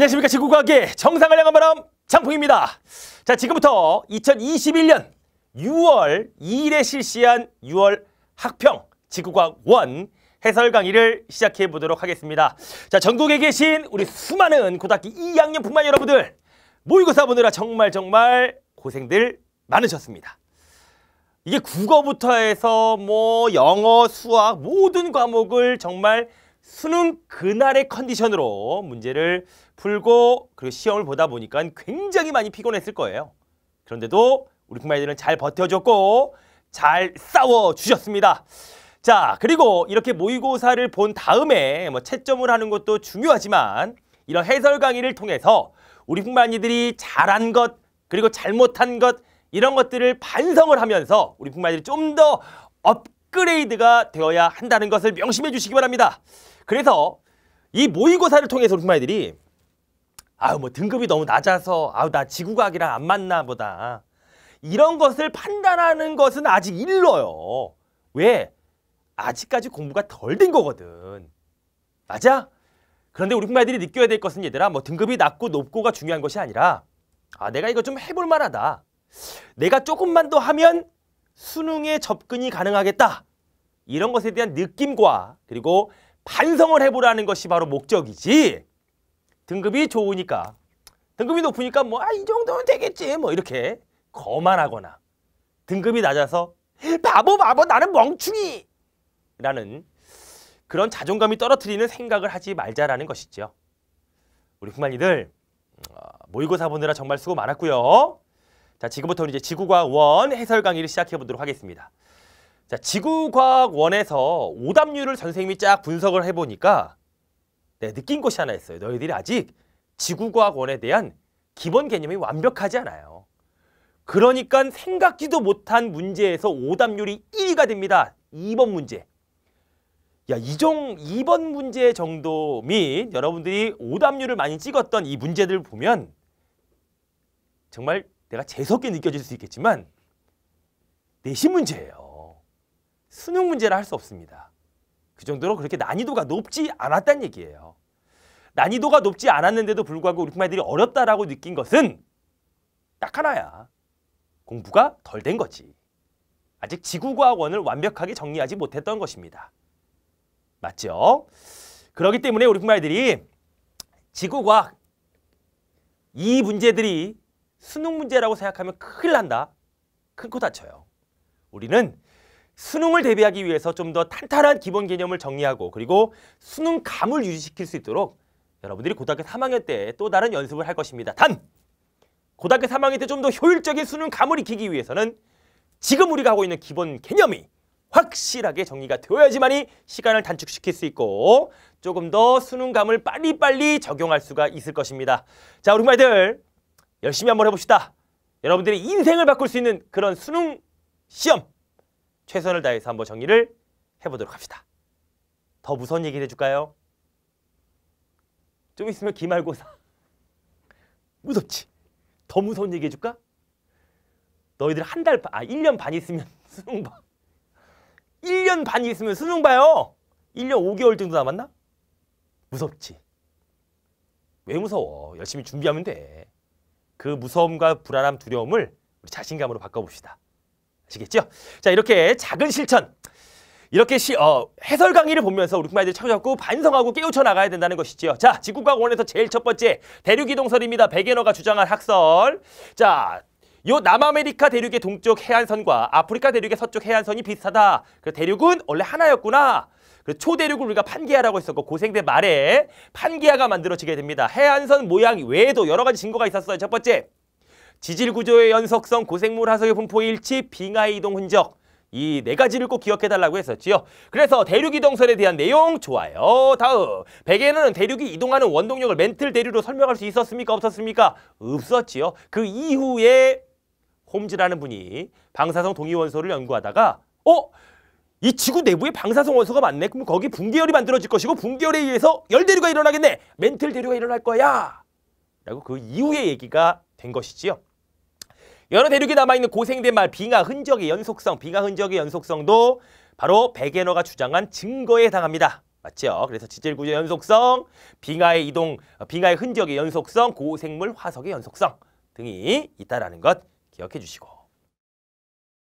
안녕하십니까 지구과학의 정상을 향한 바람 장풍입니다. 자 지금부터 2021년 6월 2일에 실시한 6월 학평 지구과학 1 해설 강의를 시작해 보도록 하겠습니다. 자 전국에 계신 우리 수많은 고등학교 2학년 분만 여러분들 모의고사 보느라 정말 정말 고생들 많으셨습니다. 이게 국어부터 해서 뭐 영어, 수학 모든 과목을 정말 수능 그날의 컨디션으로 문제를 풀고 그리고 시험을 보다 보니까 굉장히 많이 피곤했을 거예요. 그런데도 우리 국마이들은 잘 버텨줬고 잘 싸워주셨습니다. 자 그리고 이렇게 모의고사를 본 다음에 뭐 채점을 하는 것도 중요하지만 이런 해설 강의를 통해서 우리 북마이들이 잘한 것 그리고 잘못한 것 이런 것들을 반성을 하면서 우리 북마이들이 좀더업 업그레이드가 되어야 한다는 것을 명심해 주시기 바랍니다. 그래서 이 모의고사를 통해서 우리말들이 아우 뭐 등급이 너무 낮아서 아우 나 지구과학이랑 안 맞나 보다. 이런 것을 판단하는 것은 아직 일러요. 왜? 아직까지 공부가 덜 된 거거든. 맞아? 그런데 우리 부모들이 느껴야 될 것은 얘들아 뭐 등급이 낮고 높고가 중요한 것이 아니라 아 내가 이거 좀 해볼 만하다. 내가 조금만 더 하면 수능에 접근이 가능하겠다. 이런 것에 대한 느낌과 그리고 반성을 해보라는 것이 바로 목적이지 등급이 좋으니까 등급이 높으니까 뭐 아 이 정도면 되겠지 뭐 이렇게 거만하거나 등급이 낮아서 바보 바보 나는 멍충이 라는 그런 자존감이 떨어뜨리는 생각을 하지 말자라는 것이죠. 우리 흑만이들 어, 모의고사 보느라 정말 수고 많았고요. 자, 지금부터 는 이제 지구과학 원 해설 강의를 시작해 보도록 하겠습니다. 자, 지구과학 원에서 오답률을 선생님이 쫙 분석을 해 보니까 네, 느낀 것이 하나 있어요. 너희들이 아직 지구과학 원에 대한 기본 개념이 완벽하지 않아요. 그러니까 생각지도 못한 문제에서 오답률이 1위가 됩니다. 2번 문제. 야, 이종 2번 문제 정도 및 여러분들이 오답률을 많이 찍었던 이 문제들 보면 정말 내가 재수없게 느껴질 수 있겠지만 내시 문제예요. 수능 문제라 할 수 없습니다. 그 정도로 그렇게 난이도가 높지 않았다는 얘기예요. 난이도가 높지 않았는데도 불구하고 우리 부모들이 어렵다라고 느낀 것은 딱 하나야. 공부가 덜 된 거지. 아직 지구과학원을 완벽하게 정리하지 못했던 것입니다. 맞죠? 그렇기 때문에 우리 부모들이 지구과학 이 문제들이 수능 문제라고 생각하면 큰일 난다. 큰코 다쳐요. 우리는 수능을 대비하기 위해서 좀 더 탄탄한 기본 개념을 정리하고 그리고 수능감을 유지시킬 수 있도록 여러분들이 고등학교 3학년 때 또 다른 연습을 할 것입니다. 단! 고등학교 3학년 때 좀 더 효율적인 수능감을 익히기 위해서는 지금 우리가 하고 있는 기본 개념이 확실하게 정리가 되어야지만이 시간을 단축시킬 수 있고 조금 더 수능감을 빨리빨리 적용할 수가 있을 것입니다. 자, 우리 말들 열심히 한번 해봅시다. 여러분들이 인생을 바꿀 수 있는 그런 수능 시험 최선을 다해서 한번 정리를 해보도록 합시다. 더 무서운 얘기를 해줄까요? 좀 있으면 기말고사 무섭지? 더 무서운 얘기 해줄까? 너희들 한 달 아 1년 반 아, 있으면 수능 봐. 1년 반 있으면 수능 봐요. 1년 5개월 정도 남았나? 무섭지? 왜 무서워? 열심히 준비하면 돼. 그 무서움과 불안함, 두려움을 우리 자신감으로 바꿔봅시다. 아시겠죠? 자, 이렇게 작은 실천. 이렇게 시, 어, 해설 강의를 보면서 우리 마 말들이 찾아잡고 반성하고 깨우쳐 나가야 된다는 것이지요. 자, 지구과학원에서 제일 첫 번째 대륙이동설입니다. 백엔어가 주장한 학설. 자, 요 남아메리카 대륙의 동쪽 해안선과 아프리카 대륙의 서쪽 해안선이 비슷하다. 그 대륙은 원래 하나였구나. 그 초대륙을 우리가 판기아라고 했었고 고생대 말에 판기아가 만들어지게 됩니다. 해안선 모양 외에도 여러 가지 증거가 있었어요. 첫 번째, 지질 구조의 연속성, 고생물 화석의 분포 일치, 빙하 이동 흔적 이 네 가지를 꼭 기억해달라고 했었지요. 그래서 대륙 이동설에 대한 내용 좋아요. 다음 백에는 대륙이 이동하는 원동력을 멘틀 대륙으로 설명할 수 있었습니까? 없었습니까? 없었지요. 그 이후에 홈즈라는 분이 방사성 동위원소를 연구하다가 어? 이 지구 내부에 방사성 원소가 많네. 그럼 거기 붕괴열이 만들어질 것이고 붕괴열에 의해서 열 대류가 일어나겠네. 멘틀 대류가 일어날 거야. 라고 그 이후의 얘기가 된 것이지요. 여러 대륙에 남아있는 고생된 말 빙하 흔적의 연속성, 빙하 흔적의 연속성도 바로 백게너가 주장한 증거에 해당합니다. 맞죠? 그래서 지질구조 연속성, 빙하의 이동, 빙하의 흔적의 연속성, 고생물 화석의 연속성 등이 있다라는 것 기억해 주시고